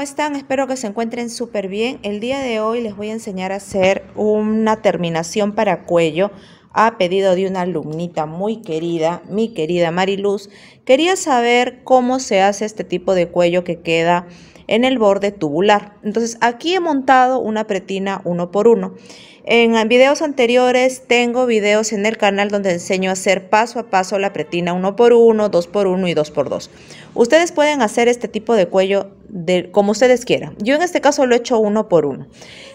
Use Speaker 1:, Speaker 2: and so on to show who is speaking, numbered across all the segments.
Speaker 1: ¿cómo están? Espero que se encuentren súper bien. El día de hoy les voy a enseñar a hacer una terminación para cuello a pedido de una alumnita muy querida, mi querida Mariluz. Quería saber cómo se hace este tipo de cuello que queda en el borde tubular. Entonces aquí he montado una pretina uno por uno. En videos anteriores tengo videos en el canal donde enseño a hacer paso a paso la pretina 1 por 1 2 por 1 y 2 por 2 Ustedes pueden hacer este tipo de cuello como ustedes quieran. Yo en este caso lo he hecho uno por uno.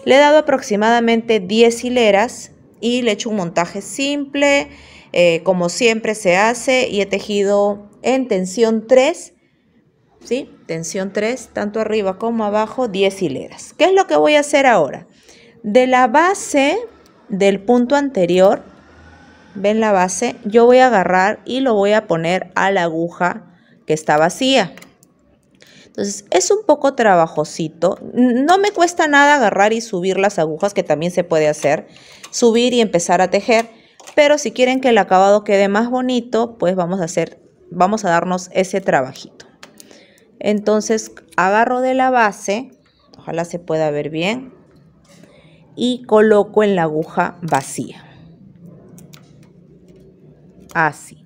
Speaker 1: Le he dado aproximadamente 10 hileras y le he hecho un montaje simple, eh, como siempre se hace, y he tejido en tensión 3, ¿sí? Tensión 3, tanto arriba como abajo, 10 hileras. ¿Qué es lo que voy a hacer ahora? De la base del punto anterior, ven la base, yo voy a agarrar y lo voy a poner a la aguja que está vacía. Entonces es un poco trabajosito, no me cuesta nada agarrar y subir las agujas que también se puede hacer, subir y empezar a tejer, pero si quieren que el acabado quede más bonito, pues vamos a hacer, vamos a darnos ese trabajito. Entonces agarro de la base, ojalá se pueda ver bien, y coloco en la aguja vacía. Así.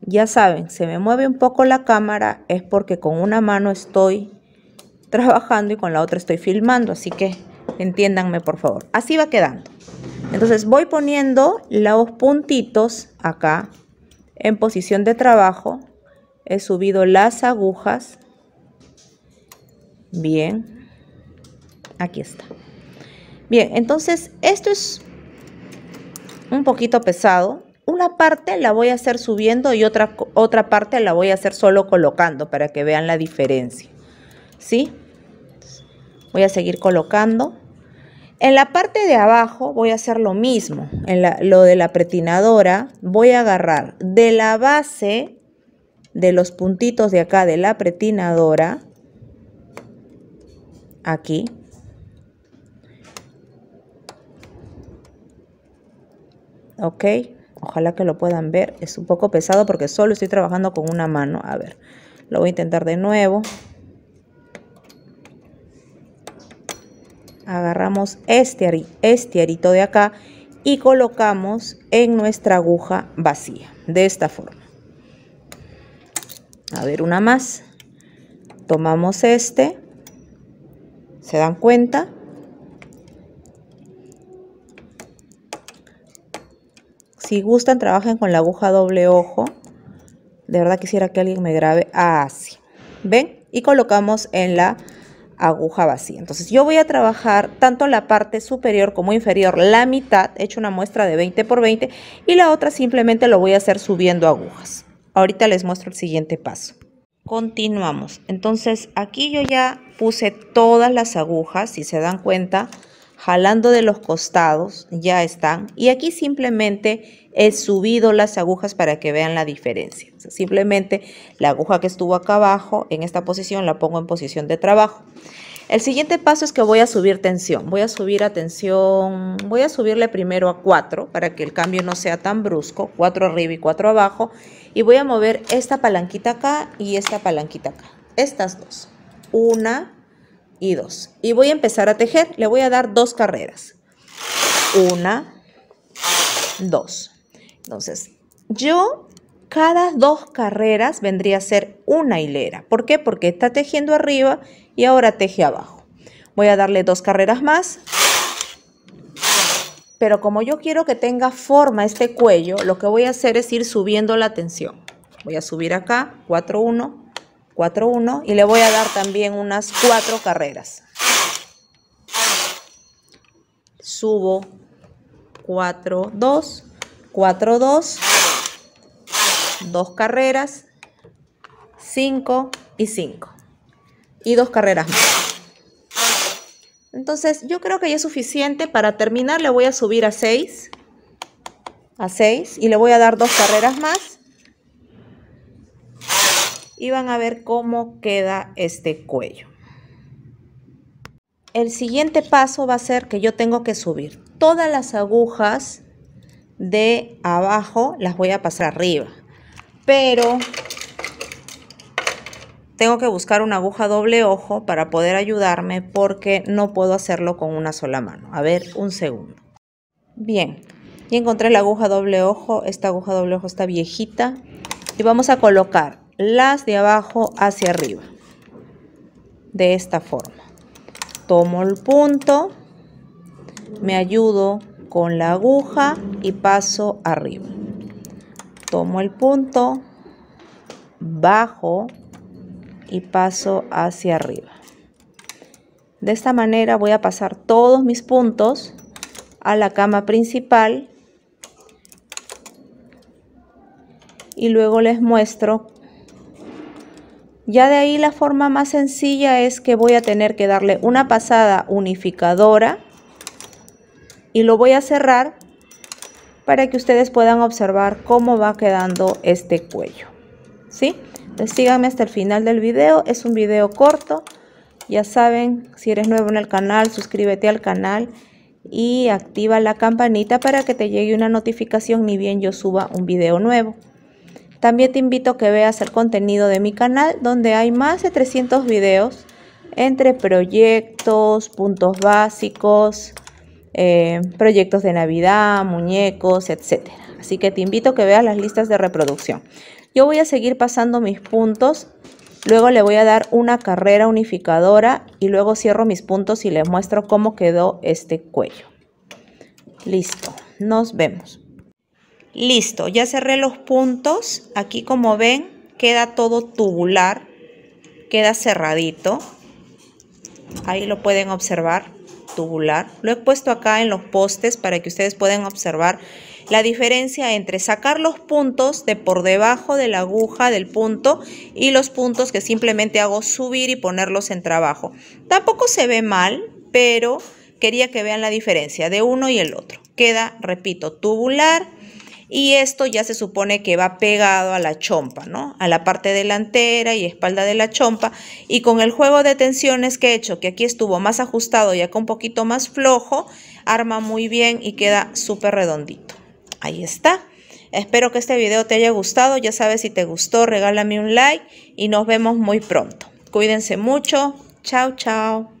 Speaker 1: Ya saben, se me mueve un poco la cámara, es porque con una mano estoy trabajando y con la otra estoy filmando, así que entiéndanme por favor. Así va quedando. Entonces voy poniendo los puntitos acá en posición de trabajo. He subido las agujas. Bien, Aquí está. Bien, entonces esto es un poquito pesado. Una parte la voy a hacer subiendo y otra, otra parte la voy a hacer solo colocando para que vean la diferencia. ¿Sí? Voy a seguir colocando. En la parte de abajo voy a hacer lo mismo. En lo de la pretinadora voy a agarrar de la base de los puntitos de acá de la pretinadora, aquí, ¿ok? Ojalá que lo puedan ver. Es un poco pesado porque solo estoy trabajando con una mano. A ver, lo voy a intentar de nuevo. Agarramos este, este arito de acá y colocamos en nuestra aguja vacía, de esta forma. A ver, una más. Tomamos este. ¿Se dan cuenta? Si gustan, trabajen con la aguja doble ojo. De verdad quisiera que alguien me grabe así. ¿Ven? Y colocamos en la aguja vacía. Entonces yo voy a trabajar tanto la parte superior como inferior, la mitad, he hecho una muestra de 20 por 20 y la otra simplemente lo voy a hacer subiendo agujas. Ahorita les muestro el siguiente paso. Continuamos. Entonces aquí yo ya puse todas las agujas, si se dan cuenta, jalando de los costados, ya están. Y aquí simplemente he subido las agujas para que vean la diferencia. simplemente la aguja que estuvo acá abajo, en esta posición, la pongo en posición de trabajo. El siguiente paso es que voy a subir tensión. Voy a subir a tensión, voy a subirle primero a 4 para que el cambio no sea tan brusco. 4 arriba y 4 abajo. Y voy a mover esta palanquita acá y esta palanquita acá. Estas dos. Una, y 2. Y voy a empezar a tejer, le voy a dar dos carreras. Una, dos. Entonces, yo cada dos carreras vendría a ser una hilera. ¿Por qué? Porque está tejiendo arriba y ahora teje abajo. Voy a darle dos carreras más. Pero como yo quiero que tenga forma este cuello, lo que voy a hacer es ir subiendo la tensión. Voy a subir acá, 4, 1, 4-1 y le voy a dar también unas 4 carreras. Subo 4-2, 4-2, 2 carreras, 5 y 5. Y 2 carreras más. Entonces yo creo que ya es suficiente. Para terminar le voy a subir a 6. A 6 y le voy a dar 2 carreras más y van a ver cómo queda este cuello. El siguiente paso va a ser que yo tengo que subir todas las agujas de abajo, las voy a pasar arriba, pero tengo que buscar una aguja doble ojo para poder ayudarme porque no puedo hacerlo con una sola mano. A ver, un segundo. Bien, y encontré la aguja doble ojo. Esta aguja doble ojo está viejita. Y vamos a colocar las de abajo hacia arriba. De esta forma. Tomo el punto, me ayudo con la aguja y paso arriba. Tomo el punto, bajo y paso hacia arriba. De esta manera voy a pasar todos mis puntos a la cama principal y luego les muestro ya de ahí la forma más sencilla es que voy a tener que darle una pasada unificadora y lo voy a cerrar para que ustedes puedan observar cómo va quedando este cuello. ¿Sí? Entonces síganme hasta el final del video, es un video corto. Ya saben, si eres nuevo en el canal, suscríbete al canal y activa la campanita para que te llegue una notificación ni bien yo suba un video nuevo. También te invito a que veas el contenido de mi canal donde hay más de 300 videos entre proyectos, puntos básicos, eh, proyectos de Navidad, muñecos, etc. Así que te invito a que veas las listas de reproducción. Yo voy a seguir pasando mis puntos, luego le voy a dar una carrera unificadora y luego cierro mis puntos y les muestro cómo quedó este cuello. Listo, nos vemos. Listo, ya cerré los puntos. Aquí como ven, queda todo tubular, queda cerradito. Ahí lo pueden observar, tubular. Lo he puesto acá en los postes para que ustedes puedan observar la diferencia entre sacar los puntos de por debajo de la aguja del punto y los puntos que simplemente hago subir y ponerlos en trabajo. Tampoco se ve mal, pero quería que vean la diferencia de uno y el otro. Queda, repito, tubular y esto ya se supone que va pegado a la chompa, ¿no? A la parte delantera y espalda de la chompa y con el juego de tensiones que he hecho, que aquí estuvo más ajustado y acá un poquito más flojo, arma muy bien y queda súper redondito. Ahí está. Espero que este video te haya gustado. Ya sabes, si te gustó, regálame un like y nos vemos muy pronto. Cuídense mucho. Chao, chao.